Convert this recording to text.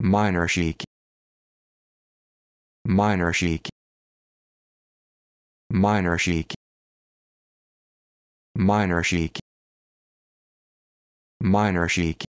minor chic minor chic minor chic minor chic minor chic